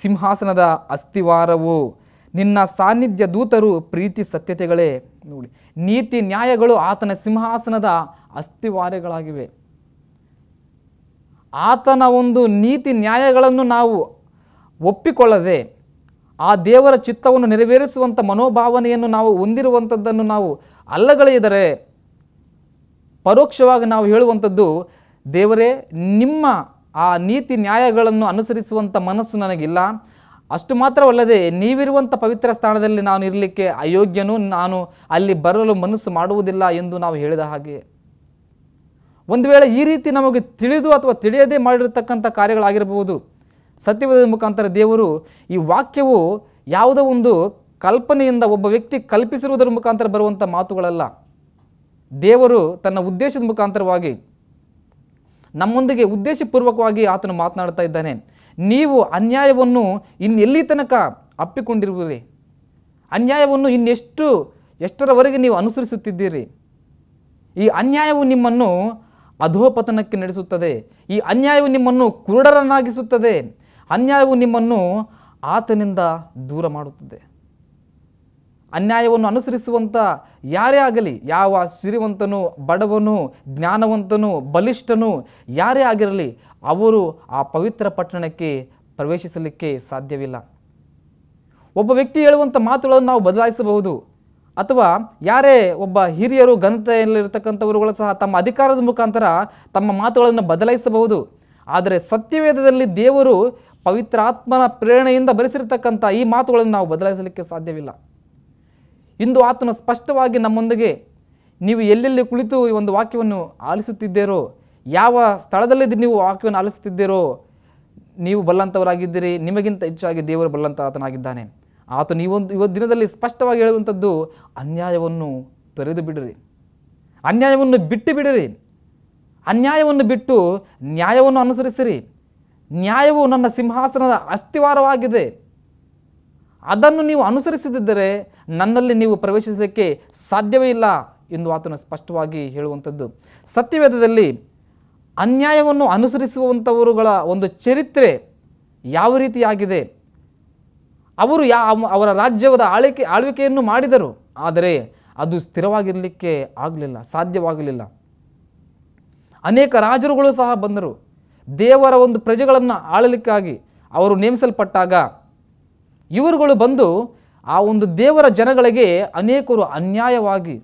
ಸಿಂಹಾಸನದ ಅಸ್ಥಿವಾರವು ನಿನ್ನ ಸಾನ್ನಿಧ್ಯ ದೂತರು ಪ್ರೀತಿ ಸತ್ಯತೆಗಳೇ ನೋಡಿ ನೀತಿ ನ್ಯಾಯಗಳು ಆತನ ಸಿಂಹಾಸನದ ಅಸ್ಥಿವಾರಗಳಾಗಿವೆ ಆತನ ಒಂದು ನೀತಿ ನ್ಯಾಯಗಳನ್ನು ನಾವು ಒಪ್ಪಿಕೊಳ್ಳದೆ ಆ ದೇವರ ಚಿತ್ತವನ್ನು ನೆರವೇರಿಸುವಂಥ ಮನೋಭಾವನೆಯನ್ನು ನಾವು ಹೊಂದಿರುವಂಥದ್ದನ್ನು ನಾವು ಅಲ್ಲಗಳೆಯದರೆ ಪರೋಕ್ಷವಾಗಿ ನಾವು ಹೇಳುವಂಥದ್ದು ದೇವರೇ ನಿಮ್ಮ ಆ ನೀತಿ ನ್ಯಾಯಗಳನ್ನು ಅನುಸರಿಸುವಂಥ ಮನಸ್ಸು ನನಗಿಲ್ಲ ಅಷ್ಟು ಮಾತ್ರವಲ್ಲದೆ ನೀವಿರುವಂಥ ಪವಿತ್ರ ಸ್ಥಾನದಲ್ಲಿ ನಾನು ಇರಲಿಕ್ಕೆ ಅಯೋಗ್ಯನೂ ನಾನು ಅಲ್ಲಿ ಬರಲು ಮನಸ್ಸು ಮಾಡುವುದಿಲ್ಲ ಎಂದು ನಾವು ಹೇಳಿದ ಹಾಗೆ ಒಂದು ವೇಳೆ ಈ ರೀತಿ ನಮಗೆ ತಿಳಿದು ಅಥವಾ ತಿಳಿಯದೇ ಮಾಡಿರತಕ್ಕಂಥ ಕಾರ್ಯಗಳಾಗಿರಬಹುದು ಸತ್ಯವೇದದ ಮುಖಾಂತರ ದೇವರು ಈ ವಾಕ್ಯವು ಯಾವುದೋ ಒಂದು ಕಲ್ಪನೆಯಿಂದ ಒಬ್ಬ ವ್ಯಕ್ತಿ ಕಲ್ಪಿಸಿರುವುದರ ಮುಖಾಂತರ ಬರುವಂಥ ಮಾತುಗಳಲ್ಲ ದೇವರು ತನ್ನ ಉದ್ದೇಶದ ಮುಖಾಂತರವಾಗಿ ನಮ್ಮೊಂದಿಗೆ ಉದ್ದೇಶಪೂರ್ವಕವಾಗಿ ಆತನು ಮಾತನಾಡ್ತಾ ಇದ್ದಾನೆ ನೀವು ಅನ್ಯಾಯವನ್ನು ಇನ್ನೆಲ್ಲಿ ತನಕ ಅಪ್ಪಿಕೊಂಡಿರುವಿರಿ ಅನ್ಯಾಯವನ್ನು ಇನ್ನೆಷ್ಟು ಎಷ್ಟರವರೆಗೆ ನೀವು ಅನುಸರಿಸುತ್ತಿದ್ದೀರಿ ಈ ಅನ್ಯಾಯವು ನಿಮ್ಮನ್ನು ಅಧೋಪತನಕ್ಕೆ ನಡೆಸುತ್ತದೆ ಈ ಅನ್ಯಾಯವು ನಿಮ್ಮನ್ನು ಕುರುಡರನ್ನಾಗಿಸುತ್ತದೆ ಅನ್ಯಾಯವು ನಿಮ್ಮನ್ನು ಆತನಿಂದ ದೂರ ಮಾಡುತ್ತದೆ ಅನ್ಯಾಯವನ್ನು ಅನುಸರಿಸುವಂಥ ಯಾರೇ ಆಗಲಿ ಯಾವ ಸಿರಿವಂತನು ಬಡವನು ಜ್ಞಾನವಂತನು ಬಲಿಷ್ಠನು ಯಾರೇ ಆಗಿರಲಿ ಅವರು ಆ ಪವಿತ್ರ ಪಟ್ಟಣಕ್ಕೆ ಪ್ರವೇಶಿಸಲಿಕ್ಕೆ ಸಾಧ್ಯವಿಲ್ಲ ಒಬ್ಬ ವ್ಯಕ್ತಿ ಹೇಳುವಂಥ ಮಾತುಗಳನ್ನು ನಾವು ಬದಲಾಯಿಸಬಹುದು ಅಥವಾ ಯಾರೇ ಒಬ್ಬ ಹಿರಿಯರು ಘನತೆಯಲ್ಲಿರ್ತಕ್ಕಂಥವರುಗಳು ಸಹ ತಮ್ಮ ಅಧಿಕಾರದ ಮುಖಾಂತರ ತಮ್ಮ ಮಾತುಗಳನ್ನು ಬದಲಾಯಿಸಬಹುದು ಆದರೆ ಸತ್ಯವೇದದಲ್ಲಿ ದೇವರು ಪವಿತ್ರಾತ್ಮನ ಪ್ರೇರಣೆಯಿಂದ ಬರೆಸಿರತಕ್ಕಂಥ ಈ ಮಾತುಗಳನ್ನು ನಾವು ಬದಲಾಯಿಸಲಿಕ್ಕೆ ಸಾಧ್ಯವಿಲ್ಲ ಇಂದು ಆತನು ಸ್ಪಷ್ಟವಾಗಿ ನಮ್ಮೊಂದಿಗೆ ನೀವು ಎಲ್ಲೆಲ್ಲಿ ಕುಳಿತು ಈ ಒಂದು ವಾಕ್ಯವನ್ನು ಆಲಿಸುತ್ತಿದ್ದೀರೋ ಯಾವ ಸ್ಥಳದಲ್ಲಿ ನೀವು ವಾಕ್ಯವನ್ನು ಆಲಿಸುತ್ತಿದ್ದೀರೋ ನೀವು ಬಲ್ಲಂಥವರಾಗಿದ್ದೀರಿ ನಿಮಗಿಂತ ಹೆಚ್ಚಾಗಿ ದೇವರು ಬಲ್ಲಂಥ ಆತನಾಗಿದ್ದಾನೆ ಆತ ನೀವೊಂದು ಇವತ್ತು ದಿನದಲ್ಲಿ ಸ್ಪಷ್ಟವಾಗಿ ಹೇಳುವಂಥದ್ದು ಅನ್ಯಾಯವನ್ನು ತೊರೆದು ಬಿಡಿರಿ ಅನ್ಯಾಯವನ್ನು ಬಿಟ್ಟು ಬಿಡಿರಿ ಅನ್ಯಾಯವನ್ನು ಬಿಟ್ಟು ನ್ಯಾಯವನ್ನು ಅನುಸರಿಸಿರಿ ನ್ಯಾಯವು ನನ್ನ ಸಿಂಹಾಸನದ ಅಸ್ಥಿವಾರವಾಗಿದೆ ಅದನ್ನು ನೀವು ಅನುಸರಿಸದಿದ್ದರೆ ನನ್ನಲ್ಲಿ ನೀವು ಪ್ರವೇಶಿಸಲಿಕ್ಕೆ ಸಾಧ್ಯವೇ ಇಲ್ಲ ಎಂದು ಆತನು ಸ್ಪಷ್ಟವಾಗಿ ಹೇಳುವಂಥದ್ದು ಸತ್ಯವೇದದಲ್ಲಿ ಅನ್ಯಾಯವನ್ನು ಅನುಸರಿಸುವಂಥವರುಗಳ ಒಂದು ಚರಿತ್ರೆ ಯಾವ ರೀತಿಯಾಗಿದೆ ಅವರು ಯಾ ಅವರ ರಾಜ್ಯದ ಆಳ್ಕೆ ಆಳ್ವಿಕೆಯನ್ನು ಮಾಡಿದರು ಆದರೆ ಅದು ಸ್ಥಿರವಾಗಿರಲಿಕ್ಕೆ ಆಗಲಿಲ್ಲ ಸಾಧ್ಯವಾಗಲಿಲ್ಲ ಅನೇಕ ರಾಜರುಗಳು ಸಹ ಬಂದರು ದೇವರ ಒಂದು ಪ್ರಜೆಗಳನ್ನು ಆಳಲಿಕ್ಕಾಗಿ ಅವರು ನೇಮಿಸಲ್ಪಟ್ಟಾಗ ಇವರುಗಳು ಬಂದು ಆ ಒಂದು ದೇವರ ಜನಗಳಿಗೆ ಅನೇಕರು ಅನ್ಯಾಯವಾಗಿ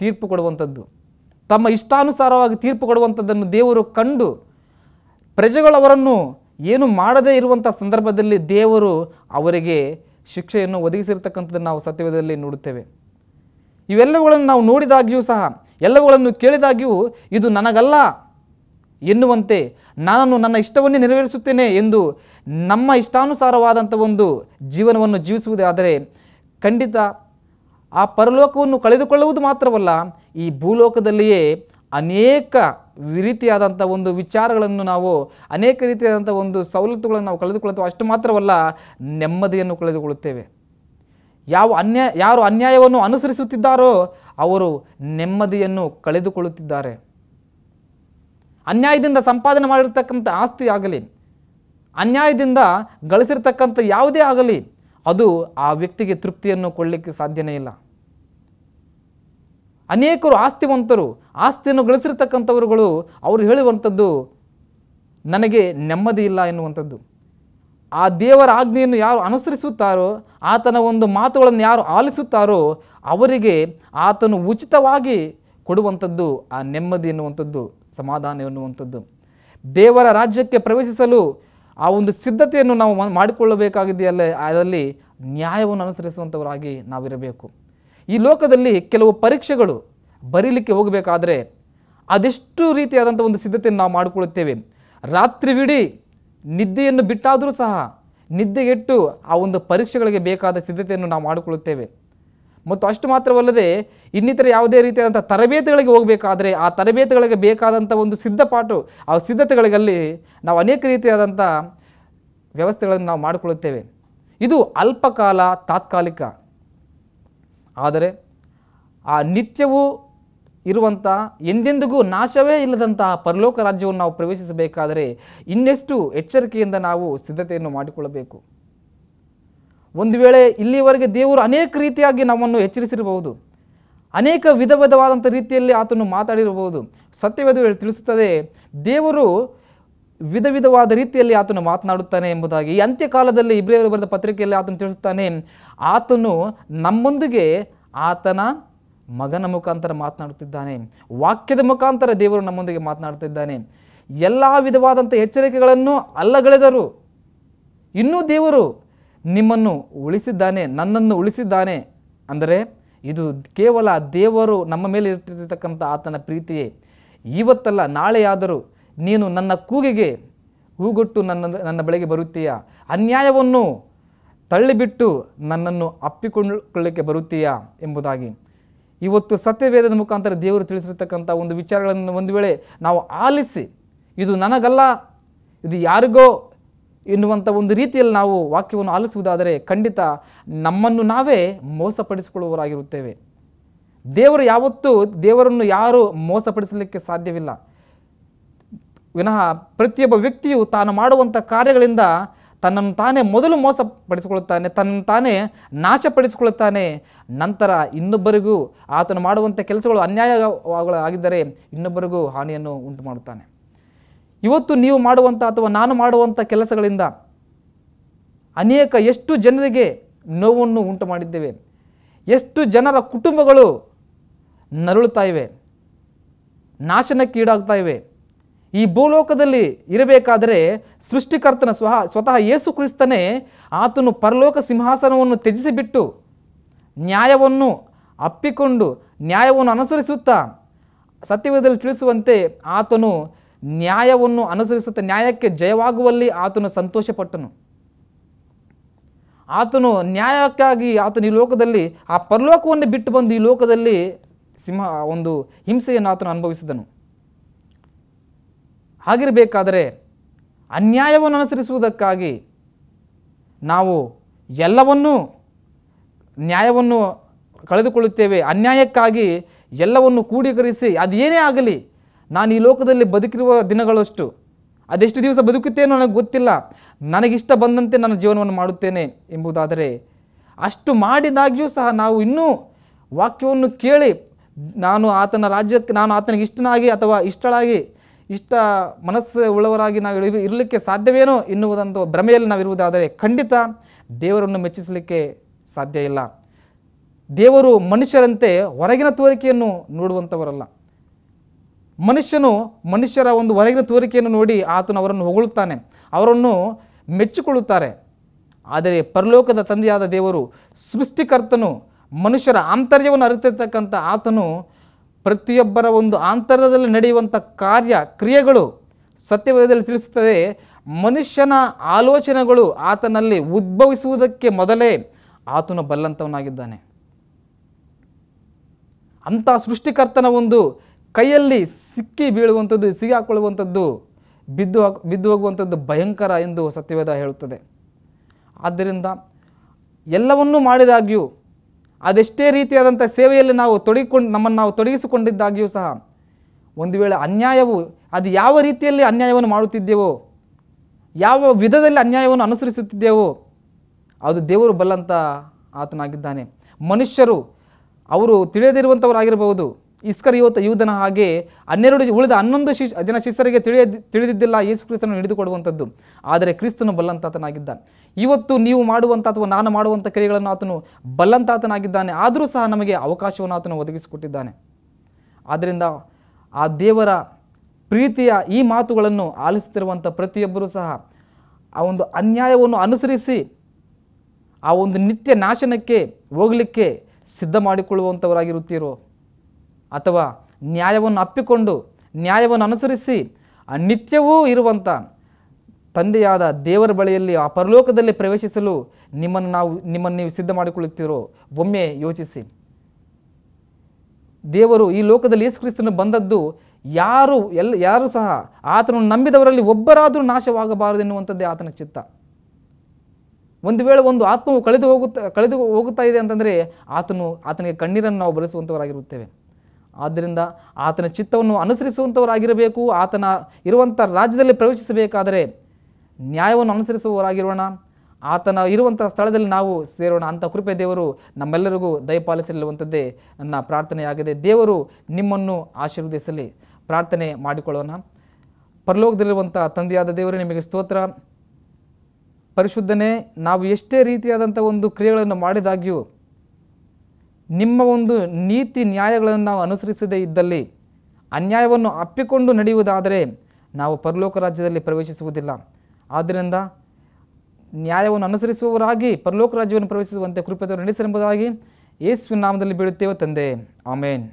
ತೀರ್ಪು ಕೊಡುವಂಥದ್ದು ತಮ್ಮ ಇಷ್ಟಾನುಸಾರವಾಗಿ ತೀರ್ಪು ಕೊಡುವಂಥದ್ದನ್ನು ದೇವರು ಕಂಡು ಪ್ರಜೆಗಳವರನ್ನು ಏನು ಮಾಡದೇ ಇರುವಂಥ ಸಂದರ್ಭದಲ್ಲಿ ದೇವರು ಅವರಿಗೆ ಶಿಕ್ಷೆಯನ್ನು ಒದಗಿಸಿರ್ತಕ್ಕಂಥದ್ದನ್ನು ನಾವು ಸತ್ಯವೇದದಲ್ಲಿ ನೋಡುತ್ತೇವೆ ಇವೆಲ್ಲವುಗಳನ್ನು ನಾವು ನೋಡಿದಾಗ್ಯೂ ಸಹ ಎಲ್ಲವುಗಳನ್ನು ಕೇಳಿದಾಗ್ಯೂ ಇದು ನನಗಲ್ಲ ಎನ್ನುವಂತೆ ನಾನು ನನ್ನ ಇಷ್ಟವನ್ನೇ ನೆರವೇರಿಸುತ್ತೇನೆ ಎಂದು ನಮ್ಮ ಇಷ್ಟಾನುಸಾರವಾದಂಥ ಒಂದು ಜೀವನವನ್ನು ಜೀವಿಸುವುದಾದರೆ ಖಂಡಿತ ಆ ಪರಲೋಕವನ್ನು ಕಳೆದುಕೊಳ್ಳುವುದು ಮಾತ್ರವಲ್ಲ ಈ ಭೂಲೋಕದಲ್ಲಿಯೇ ಅನೇಕ ರೀತಿಯಾದಂಥ ಒಂದು ವಿಚಾರಗಳನ್ನು ನಾವು ಅನೇಕ ರೀತಿಯಾದಂಥ ಒಂದು ಸವಲತ್ತುಗಳನ್ನು ನಾವು ಕಳೆದುಕೊಳ್ಳುತ್ತೇವೆ ಅಷ್ಟು ಮಾತ್ರವಲ್ಲ ನೆಮ್ಮದಿಯನ್ನು ಕಳೆದುಕೊಳ್ಳುತ್ತೇವೆ ಯಾವ ಅನ್ಯಾಯ ಯಾರು ಅನ್ಯಾಯವನ್ನು ಅನುಸರಿಸುತ್ತಿದ್ದಾರೋ ಅವರು ನೆಮ್ಮದಿಯನ್ನು ಕಳೆದುಕೊಳ್ಳುತ್ತಿದ್ದಾರೆ ಅನ್ಯಾಯದಿಂದ ಸಂಪಾದನೆ ಮಾಡಿರ್ತಕ್ಕಂಥ ಆಸ್ತಿ ಆಗಲಿ ಅನ್ಯಾಯದಿಂದ ಗಳಿಸಿರ್ತಕ್ಕಂಥ ಯಾವುದೇ ಆಗಲಿ ಅದು ಆ ವ್ಯಕ್ತಿಗೆ ತೃಪ್ತಿಯನ್ನು ಕೊಡಲಿಕ್ಕೆ ಸಾಧ್ಯನೇ ಇಲ್ಲ ಅನೇಕರು ಆಸ್ತಿವಂತರು ಆಸ್ತಿಯನ್ನು ಗಳಿಸಿರ್ತಕ್ಕಂಥವರುಗಳು ಅವರು ಹೇಳುವಂಥದ್ದು ನನಗೆ ನೆಮ್ಮದಿ ಇಲ್ಲ ಎನ್ನುವಂಥದ್ದು ಆ ದೇವರ ಆಜ್ಞೆಯನ್ನು ಯಾರು ಅನುಸರಿಸುತ್ತಾರೋ ಆತನ ಒಂದು ಮಾತುಗಳನ್ನು ಯಾರು ಆಲಿಸುತ್ತಾರೋ ಅವರಿಗೆ ಆತನು ಉಚಿತವಾಗಿ ಕೊಡುವಂಥದ್ದು ಆ ನೆಮ್ಮದಿ ಎನ್ನುವಂಥದ್ದು ಸಮಾಧಾನ ಎನ್ನುವಂಥದ್ದು ದೇವರ ರಾಜ್ಯಕ್ಕೆ ಪ್ರವೇಶಿಸಲು ಆ ಒಂದು ಸಿದ್ಧತೆಯನ್ನು ನಾವು ಮಾಡಿಕೊಳ್ಳಬೇಕಾಗಿದೆಯಲ್ಲೇ ಅದರಲ್ಲಿ ನ್ಯಾಯವನ್ನು ಅನುಸರಿಸುವಂಥವರಾಗಿ ನಾವಿರಬೇಕು ಈ ಲೋಕದಲ್ಲಿ ಕೆಲವು ಪರೀಕ್ಷೆಗಳು ಬರೀಲಿಕ್ಕೆ ಹೋಗಬೇಕಾದರೆ ಅದೆಷ್ಟು ರೀತಿಯಾದಂಥ ಒಂದು ಸಿದ್ಧತೆಯನ್ನು ನಾವು ಮಾಡಿಕೊಳ್ಳುತ್ತೇವೆ ರಾತ್ರಿವಿಡೀ ನಿದ್ದೆಯನ್ನು ಬಿಟ್ಟಾದರೂ ಸಹ ನಿದ್ದೆಗೆಟ್ಟು ಆ ಒಂದು ಪರೀಕ್ಷೆಗಳಿಗೆ ಬೇಕಾದ ಸಿದ್ಧತೆಯನ್ನು ನಾವು ಮಾಡಿಕೊಳ್ಳುತ್ತೇವೆ ಮತ್ತು ಅಷ್ಟು ಮಾತ್ರವಲ್ಲದೆ ಇನ್ನಿತರ ಯಾವುದೇ ರೀತಿಯಾದಂಥ ತರಬೇತಿಗಳಿಗೆ ಹೋಗಬೇಕಾದ್ರೆ ಆ ತರಬೇತಿಗಳಿಗೆ ಬೇಕಾದಂಥ ಒಂದು ಸಿದ್ಧಪಾಟು ಆ ಸಿದ್ಧತೆಗಳಿಗಲ್ಲಿ ನಾವು ಅನೇಕ ರೀತಿಯಾದಂಥ ವ್ಯವಸ್ಥೆಗಳನ್ನು ನಾವು ಮಾಡಿಕೊಳ್ಳುತ್ತೇವೆ ಇದು ಅಲ್ಪಕಾಲ ತಾತ್ಕಾಲಿಕ ಆದರೆ ಆ ನಿತ್ಯವೂ ಇರುವಂಥ ಎಂದೆಂದಿಗೂ ನಾಶವೇ ಇಲ್ಲದಂತಹ ಪರಲೋಕ ರಾಜ್ಯವನ್ನು ನಾವು ಪ್ರವೇಶಿಸಬೇಕಾದರೆ ಇನ್ನೆಷ್ಟು ಎಚ್ಚರಿಕೆಯಿಂದ ನಾವು ಸಿದ್ಧತೆಯನ್ನು ಮಾಡಿಕೊಳ್ಳಬೇಕು ಒಂದು ವೇಳೆ ಇಲ್ಲಿಯವರೆಗೆ ದೇವರು ಅನೇಕ ರೀತಿಯಾಗಿ ನಮ್ಮನ್ನು ಎಚ್ಚರಿಸಿರಬಹುದು ಅನೇಕ ವಿಧ ವಿಧವಾದಂಥ ರೀತಿಯಲ್ಲಿ ಆತನು ಮಾತಾಡಿರಬಹುದು ಸತ್ಯವೇದ ತಿಳಿಸುತ್ತದೆ ದೇವರು ವಿಧ ವಿಧವಾದ ರೀತಿಯಲ್ಲಿ ಆತನು ಮಾತನಾಡುತ್ತಾನೆ ಎಂಬುದಾಗಿ ಈ ಅಂತ್ಯಕಾಲದಲ್ಲಿ ಇಬ್ರಿಯವರು ಬರೆದ ಪತ್ರಿಕೆಯಲ್ಲಿ ಆತನು ತಿಳಿಸುತ್ತಾನೆ ಆತನು ನಮ್ಮೊಂದಿಗೆ ಆತನ ಮಗನ ಮುಖಾಂತರ ಮಾತನಾಡುತ್ತಿದ್ದಾನೆ ವಾಕ್ಯದ ಮುಖಾಂತರ ದೇವರು ನಮ್ಮೊಂದಿಗೆ ಮಾತನಾಡುತ್ತಿದ್ದಾನೆ ಎಲ್ಲ ವಿಧವಾದಂಥ ಎಚ್ಚರಿಕೆಗಳನ್ನು ಅಲ್ಲಗಳೆದರು ಇನ್ನೂ ದೇವರು ನಿಮ್ಮನ್ನು ಉಳಿಸಿದ್ದಾನೆ ನನ್ನನ್ನು ಉಳಿಸಿದ್ದಾನೆ ಅಂದರೆ ಇದು ಕೇವಲ ದೇವರು ನಮ್ಮ ಮೇಲೆ ಇರ್ತಿರ್ತಕ್ಕಂಥ ಆತನ ಪ್ರೀತಿಯೇ ಇವತ್ತಲ್ಲ ನಾಳೆಯಾದರೂ ನೀನು ನನ್ನ ಕೂಗಿಗೆ ಹೂಗೊಟ್ಟು ನನ್ನ ನನ್ನ ಬಳಿಗೆ ಬರುತ್ತೀಯಾ ಅನ್ಯಾಯವನ್ನು ತಳ್ಳಿಬಿಟ್ಟು ನನ್ನನ್ನು ಅಪ್ಪಿಕೊಳ್ಳಕ್ಕೆ ಬರುತ್ತೀಯಾ ಎಂಬುದಾಗಿ ಇವತ್ತು ಸತ್ಯವೇದದ ಮುಖಾಂತರ ದೇವರು ತಿಳಿಸಿರ್ತಕ್ಕಂಥ ಒಂದು ವಿಚಾರಗಳನ್ನು ಒಂದು ವೇಳೆ ನಾವು ಆಲಿಸಿ ಇದು ನನಗಲ್ಲ ಇದು ಯಾರಿಗೋ ಎನ್ನುವಂಥ ಒಂದು ರೀತಿಯಲ್ಲಿ ನಾವು ವಾಕ್ಯವನ್ನು ಆಲಿಸುವುದಾದರೆ ಖಂಡಿತ ನಮ್ಮನ್ನು ನಾವೇ ಮೋಸಪಡಿಸಿಕೊಳ್ಳುವವರಾಗಿರುತ್ತೇವೆ ದೇವರು ಯಾವತ್ತೂ ದೇವರನ್ನು ಯಾರೂ ಮೋಸಪಡಿಸಲಿಕ್ಕೆ ಸಾಧ್ಯವಿಲ್ಲ ವಿನಃ ಪ್ರತಿಯೊಬ್ಬ ವ್ಯಕ್ತಿಯು ತಾನು ಮಾಡುವಂಥ ಕಾರ್ಯಗಳಿಂದ ತನ್ನನ್ನು ತಾನೇ ಮೊದಲು ಮೋಸಪಡಿಸಿಕೊಳ್ಳುತ್ತಾನೆ ತನ್ನನ್ನು ತಾನೇ ನಾಶಪಡಿಸಿಕೊಳ್ಳುತ್ತಾನೆ ನಂತರ ಇನ್ನೊಬ್ಬರಿಗೂ ಆತನು ಮಾಡುವಂಥ ಕೆಲಸಗಳು ಅನ್ಯಾಯವಾಗಿದ್ದರೆ ಇನ್ನೊಬ್ಬರಿಗೂ ಹಾನಿಯನ್ನು ಉಂಟು ಮಾಡುತ್ತಾನೆ ಇವತ್ತು ನೀವು ಮಾಡುವಂಥ ಅಥವಾ ನಾನು ಮಾಡುವಂಥ ಕೆಲಸಗಳಿಂದ ಅನೇಕ ಎಷ್ಟು ಜನರಿಗೆ ನೋವನ್ನು ಉಂಟು ಮಾಡಿದ್ದೇವೆ ಎಷ್ಟು ಜನರ ಕುಟುಂಬಗಳು ನರಳುತ್ತಾ ಇವೆ ನಾಶನಕ್ಕೀಡಾಗ್ತಾ ಇವೆ ಈ ಭೂಲೋಕದಲ್ಲಿ ಇರಬೇಕಾದರೆ ಸೃಷ್ಟಿಕರ್ತನ ಸ್ವಹ ಸ್ವತಃ ಯೇಸು ಕ್ರಿಸ್ತನೇ ಆತನು ಪರಲೋಕ ಸಿಂಹಾಸನವನ್ನು ತ್ಯಜಿಸಿಬಿಟ್ಟು ನ್ಯಾಯವನ್ನು ಅಪ್ಪಿಕೊಂಡು ನ್ಯಾಯವನ್ನು ಅನುಸರಿಸುತ್ತಾ ಸತ್ಯವೇಧದಲ್ಲಿ ತಿಳಿಸುವಂತೆ ಆತನು ನ್ಯಾಯವನ್ನು ಅನುಸರಿಸುತ್ತ ನ್ಯಾಯಕ್ಕೆ ಜಯವಾಗುವಲ್ಲಿ ಆತನು ಸಂತೋಷಪಟ್ಟನು ಆತನು ನ್ಯಾಯಕ್ಕಾಗಿ ಆತನು ಈ ಲೋಕದಲ್ಲಿ ಆ ಪರಲೋಕವನ್ನು ಬಿಟ್ಟು ಬಂದು ಈ ಲೋಕದಲ್ಲಿ ಸಿಂಹ ಒಂದು ಹಿಂಸೆಯನ್ನು ಆತನು ಅನುಭವಿಸಿದನು ಹಾಗಿರಬೇಕಾದರೆ ಅನ್ಯಾಯವನ್ನು ಅನುಸರಿಸುವುದಕ್ಕಾಗಿ ನಾವು ಎಲ್ಲವನ್ನೂ ನ್ಯಾಯವನ್ನು ಕಳೆದುಕೊಳ್ಳುತ್ತೇವೆ ಅನ್ಯಾಯಕ್ಕಾಗಿ ಎಲ್ಲವನ್ನು ಕೂಡೀಕರಿಸಿ ಅದೇನೇ ಆಗಲಿ ನಾನು ಈ ಲೋಕದಲ್ಲಿ ಬದುಕಿರುವ ದಿನಗಳಷ್ಟು ಅದೆಷ್ಟು ದಿವಸ ಬದುಕುತ್ತೇನೋ ನನಗೆ ಗೊತ್ತಿಲ್ಲ ನನಗಿಷ್ಟ ಬಂದಂತೆ ನನ್ನ ಜೀವನವನ್ನು ಮಾಡುತ್ತೇನೆ ಎಂಬುದಾದರೆ ಅಷ್ಟು ಮಾಡಿದಾಗ್ಯೂ ಸಹ ನಾವು ಇನ್ನೂ ವಾಕ್ಯವನ್ನು ಕೇಳಿ ನಾನು ಆತನ ರಾಜ್ಯಕ್ಕೆ ನಾನು ಆತನಿಗೆ ಇಷ್ಟನಾಗಿ ಅಥವಾ ಇಷ್ಟಳಾಗಿ ಇಷ್ಟ ಮನಸ್ಸು ಉಳ್ಳವರಾಗಿ ನಾವು ಇಳಿ ಇರಲಿಕ್ಕೆ ಸಾಧ್ಯವೇನೋ ಎನ್ನುವುದೊಂದು ಭ್ರಮೆಯಲ್ಲಿ ನಾವಿರುವುದಾದರೆ ಖಂಡಿತ ದೇವರನ್ನು ಮೆಚ್ಚಿಸಲಿಕ್ಕೆ ಸಾಧ್ಯ ಇಲ್ಲ ದೇವರು ಮನುಷ್ಯರಂತೆ ಹೊರಗಿನ ತೋರಿಕೆಯನ್ನು ನೋಡುವಂಥವರಲ್ಲ ಮನುಷ್ಯನು ಮನುಷ್ಯರ ಒಂದು ಹೊರಗಿನ ತೋರಿಕೆಯನ್ನು ನೋಡಿ ಆತನು ಅವರನ್ನು ಹೊಗಳುತ್ತಾನೆ ಅವರನ್ನು ಮೆಚ್ಚಿಕೊಳ್ಳುತ್ತಾರೆ ಆದರೆ ಪರಲೋಕದ ತಂದೆಯಾದ ದೇವರು ಸೃಷ್ಟಿಕರ್ತನು ಮನುಷ್ಯರ ಆಂತರ್ಯವನ್ನು ಅರಿತಿರ್ತಕ್ಕಂಥ ಆತನು ಪ್ರತಿಯೊಬ್ಬರ ಒಂದು ಆಂತರ್ಯದಲ್ಲಿ ನಡೆಯುವಂಥ ಕಾರ್ಯ ಕ್ರಿಯೆಗಳು ಸತ್ಯವೇದದಲ್ಲಿ ತಿಳಿಸುತ್ತದೆ ಮನುಷ್ಯನ ಆಲೋಚನೆಗಳು ಆತನಲ್ಲಿ ಉದ್ಭವಿಸುವುದಕ್ಕೆ ಮೊದಲೇ ಆತನು ಬಲ್ಲಂತವನಾಗಿದ್ದಾನೆ ಅಂಥ ಸೃಷ್ಟಿಕರ್ತನ ಒಂದು ಕೈಯಲ್ಲಿ ಸಿಕ್ಕಿ ಬೀಳುವಂಥದ್ದು ಸಿಗಾಕೊಳ್ಳುವಂಥದ್ದು ಬಿದ್ದು ಹಾಕ್ ಬಿದ್ದು ಹೋಗುವಂಥದ್ದು ಭಯಂಕರ ಎಂದು ಸತ್ಯವೇದ ಹೇಳುತ್ತದೆ ಆದ್ದರಿಂದ ಎಲ್ಲವನ್ನೂ ಮಾಡಿದಾಗ್ಯೂ ಅದೆಷ್ಟೇ ರೀತಿಯಾದಂಥ ಸೇವೆಯಲ್ಲಿ ನಾವು ತೊಡಗಿಕೊಂಡು ನಮ್ಮನ್ನು ನಾವು ತೊಡಗಿಸಿಕೊಂಡಿದ್ದಾಗ್ಯೂ ಸಹ ಒಂದು ವೇಳೆ ಅನ್ಯಾಯವು ಅದು ಯಾವ ರೀತಿಯಲ್ಲಿ ಅನ್ಯಾಯವನ್ನು ಮಾಡುತ್ತಿದ್ದೇವೋ ಯಾವ ವಿಧದಲ್ಲಿ ಅನ್ಯಾಯವನ್ನು ಅನುಸರಿಸುತ್ತಿದ್ದೇವೋ ಅದು ದೇವರು ಬಲ್ಲಂಥ ಆತನಾಗಿದ್ದಾನೆ ಮನುಷ್ಯರು ಅವರು ತಿಳಿಯದಿರುವಂಥವರಾಗಿರಬಹುದು ಇಸ್ಕರ್ ಯುವತ ಯೂದನ ಹಾಗೆ ಹನ್ನೆರಡು ಉಳಿದ ಹನ್ನೊಂದು ಶಿಶ್ ಜನ ಶಿಷ್ಯರಿಗೆ ತಿಳಿಯ ತಿಳಿದಿದ್ದಿಲ್ಲ ಯೇಸು ಕ್ರಿಸ್ತನು ಹಿಡಿದುಕೊಡುವಂಥದ್ದು ಆದರೆ ಕ್ರಿಸ್ತನು ಬಲ್ಲಂತಾತನಾಗಿದ್ದ ಇವತ್ತು ನೀವು ಮಾಡುವಂಥ ಅಥವಾ ನಾನು ಮಾಡುವಂಥ ಕ್ರಿಯೆಗಳನ್ನು ಆತನು ಬಲ್ಲಂತಾತನಾಗಿದ್ದಾನೆ ಆದರೂ ಸಹ ನಮಗೆ ಅವಕಾಶವನ್ನು ಆತನು ಒದಗಿಸಿಕೊಟ್ಟಿದ್ದಾನೆ ಆದ್ದರಿಂದ ಆ ದೇವರ ಪ್ರೀತಿಯ ಈ ಮಾತುಗಳನ್ನು ಆಲಿಸುತ್ತಿರುವಂಥ ಪ್ರತಿಯೊಬ್ಬರೂ ಸಹ ಆ ಒಂದು ಅನ್ಯಾಯವನ್ನು ಅನುಸರಿಸಿ ಆ ಒಂದು ನಿತ್ಯ ನಾಶನಕ್ಕೆ ಹೋಗಲಿಕ್ಕೆ ಸಿದ್ಧ ಮಾಡಿಕೊಳ್ಳುವಂಥವರಾಗಿರುತ್ತೀರೋ ಅಥವಾ ನ್ಯಾಯವನ್ನು ಅಪ್ಪಿಕೊಂಡು ನ್ಯಾಯವನ್ನು ಅನುಸರಿಸಿ ನಿತ್ಯವೂ ಇರುವಂಥ ತಂದೆಯಾದ ದೇವರ ಬಳಿಯಲ್ಲಿ ಆ ಪರಲೋಕದಲ್ಲಿ ಪ್ರವೇಶಿಸಲು ನಿಮ್ಮನ್ನು ನಾವು ನಿಮ್ಮನ್ನು ನೀವು ಸಿದ್ಧ ಮಾಡಿಕೊಳ್ಳುತ್ತೀರೋ ಒಮ್ಮೆ ಯೋಚಿಸಿ ದೇವರು ಈ ಲೋಕದಲ್ಲಿ ಯೇಸು ಕ್ರಿಸ್ತನು ಬಂದದ್ದು ಯಾರು ಎಲ್ ಯಾರು ಸಹ ಆತನನ್ನು ನಂಬಿದವರಲ್ಲಿ ಒಬ್ಬರಾದರೂ ನಾಶವಾಗಬಾರದು ಎನ್ನುವಂಥದ್ದೇ ಆತನ ಚಿತ್ತ ಒಂದು ವೇಳೆ ಒಂದು ಆತ್ಮವು ಕಳೆದು ಹೋಗುತ್ತಾ ಕಳೆದು ಹೋಗುತ್ತಾ ಇದೆ ಅಂತಂದರೆ ಆತನು ಆತನಿಗೆ ಕಣ್ಣೀರನ್ನು ನಾವು ಬಳಸುವಂಥವರಾಗಿರುತ್ತೇವೆ ಆದ್ದರಿಂದ ಆತನ ಚಿತ್ತವನ್ನು ಅನುಸರಿಸುವಂಥವರಾಗಿರಬೇಕು ಆತನ ಇರುವಂಥ ರಾಜ್ಯದಲ್ಲಿ ಪ್ರವೇಶಿಸಬೇಕಾದರೆ ನ್ಯಾಯವನ್ನು ಅನುಸರಿಸುವವರಾಗಿರೋಣ ಆತನ ಇರುವಂಥ ಸ್ಥಳದಲ್ಲಿ ನಾವು ಸೇರೋಣ ಅಂಥ ಕೃಪೆ ದೇವರು ನಮ್ಮೆಲ್ಲರಿಗೂ ದಯಪಾಲಿಸಲಿರುವಂಥದ್ದೇ ನನ್ನ ಪ್ರಾರ್ಥನೆಯಾಗಿದೆ ದೇವರು ನಿಮ್ಮನ್ನು ಆಶೀರ್ವದಿಸಲಿ ಪ್ರಾರ್ಥನೆ ಮಾಡಿಕೊಳ್ಳೋಣ ಪರಲೋಕದಲ್ಲಿರುವಂಥ ತಂದೆಯಾದ ದೇವರು ನಿಮಗೆ ಸ್ತೋತ್ರ ಪರಿಶುದ್ಧನೇ ನಾವು ಎಷ್ಟೇ ರೀತಿಯಾದಂಥ ಒಂದು ಕ್ರಿಯೆಗಳನ್ನು ಮಾಡಿದಾಗ್ಯೂ ನಿಮ್ಮ ಒಂದು ನೀತಿ ನ್ಯಾಯಗಳನ್ನು ನಾವು ಅನುಸರಿಸದೇ ಇದ್ದಲ್ಲಿ ಅನ್ಯಾಯವನ್ನು ಅಪ್ಪಿಕೊಂಡು ನಡೆಯುವುದಾದರೆ ನಾವು ಪರಲೋಕ ರಾಜ್ಯದಲ್ಲಿ ಪ್ರವೇಶಿಸುವುದಿಲ್ಲ ಆದ್ದರಿಂದ ನ್ಯಾಯವನ್ನು ಅನುಸರಿಸುವವರಾಗಿ ಪರಲೋಕ ರಾಜ್ಯವನ್ನು ಪ್ರವೇಶಿಸುವಂತೆ ಕೃಪೆ ನಡೆಸಿರೆಂಬುದಾಗಿ ಯೇಸುವಿನ ನಾಮದಲ್ಲಿ ಬೀಳುತ್ತೇವೆ ತಂದೆ ಆಮೇನ್